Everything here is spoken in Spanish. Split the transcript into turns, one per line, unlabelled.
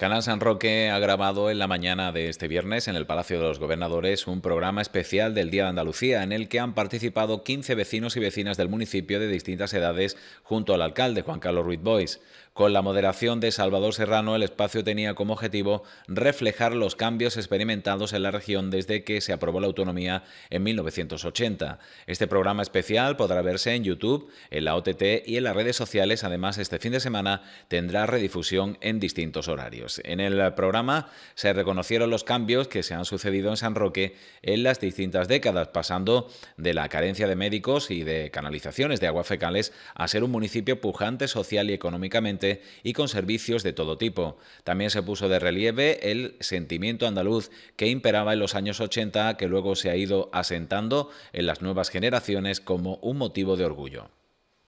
Canal San Roque ha grabado en la mañana de este viernes en el Palacio de los Gobernadores un programa especial del Día de Andalucía en el que han participado 15 vecinos y vecinas del municipio de distintas edades junto al alcalde Juan Carlos Ruiz Bois. Con la moderación de Salvador Serrano, el espacio tenía como objetivo reflejar los cambios experimentados en la región desde que se aprobó la autonomía en 1980. Este programa especial podrá verse en YouTube, en la OTT y en las redes sociales. Además, este fin de semana tendrá redifusión en distintos horarios. En el programa se reconocieron los cambios que se han sucedido en San Roque en las distintas décadas, pasando de la carencia de médicos y de canalizaciones de aguas fecales a ser un municipio pujante social y económicamente y con servicios de todo tipo. También se puso de relieve el sentimiento andaluz que imperaba en los años 80, que luego se ha ido asentando en las nuevas generaciones como un motivo de orgullo.